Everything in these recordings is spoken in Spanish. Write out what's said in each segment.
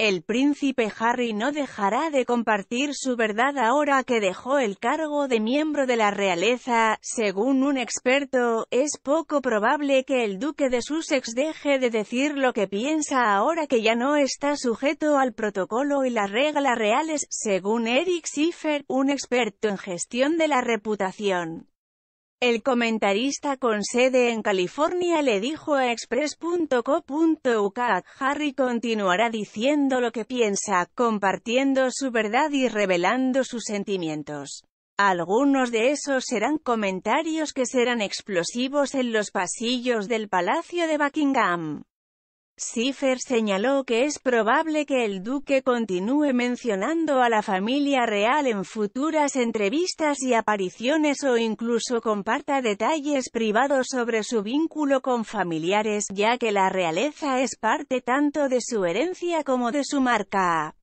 El príncipe Harry no dejará de compartir su verdad ahora que dejó el cargo de miembro de la realeza, según un experto, es poco probable que el duque de Sussex deje de decir lo que piensa ahora que ya no está sujeto al protocolo y las reglas reales, según Eric Schiffer, un experto en gestión de la reputación. El comentarista con sede en California le dijo a express.co.uk, Harry continuará diciendo lo que piensa, compartiendo su verdad y revelando sus sentimientos. Algunos de esos serán comentarios que serán explosivos en los pasillos del Palacio de Buckingham. Cipher señaló que es probable que el duque continúe mencionando a la familia real en futuras entrevistas y apariciones o incluso comparta detalles privados sobre su vínculo con familiares, ya que la realeza es parte tanto de su herencia como de su marca.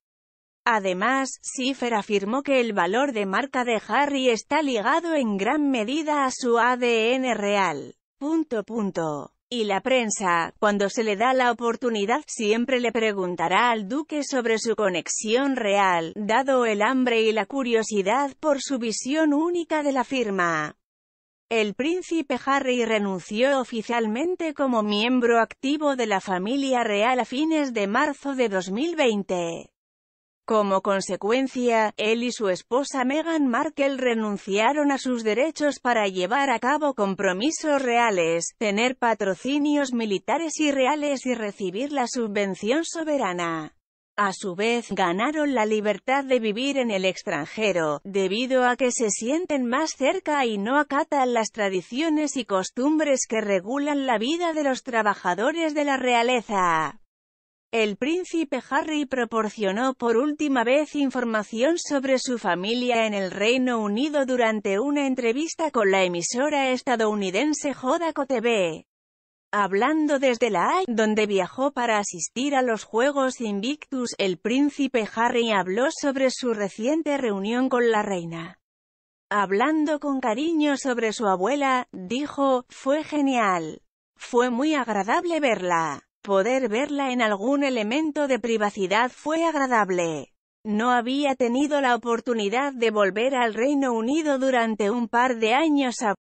Además, Schiffer afirmó que el valor de marca de Harry está ligado en gran medida a su ADN real. Punto punto. Y la prensa, cuando se le da la oportunidad, siempre le preguntará al duque sobre su conexión real, dado el hambre y la curiosidad por su visión única de la firma. El príncipe Harry renunció oficialmente como miembro activo de la familia real a fines de marzo de 2020. Como consecuencia, él y su esposa Meghan Markle renunciaron a sus derechos para llevar a cabo compromisos reales, tener patrocinios militares y reales y recibir la subvención soberana. A su vez, ganaron la libertad de vivir en el extranjero, debido a que se sienten más cerca y no acatan las tradiciones y costumbres que regulan la vida de los trabajadores de la realeza. El príncipe Harry proporcionó por última vez información sobre su familia en el Reino Unido durante una entrevista con la emisora estadounidense Jodaco TV. Hablando desde la A.I., donde viajó para asistir a los Juegos Invictus, el príncipe Harry habló sobre su reciente reunión con la reina. Hablando con cariño sobre su abuela, dijo, fue genial. Fue muy agradable verla. Poder verla en algún elemento de privacidad fue agradable. No había tenido la oportunidad de volver al Reino Unido durante un par de años a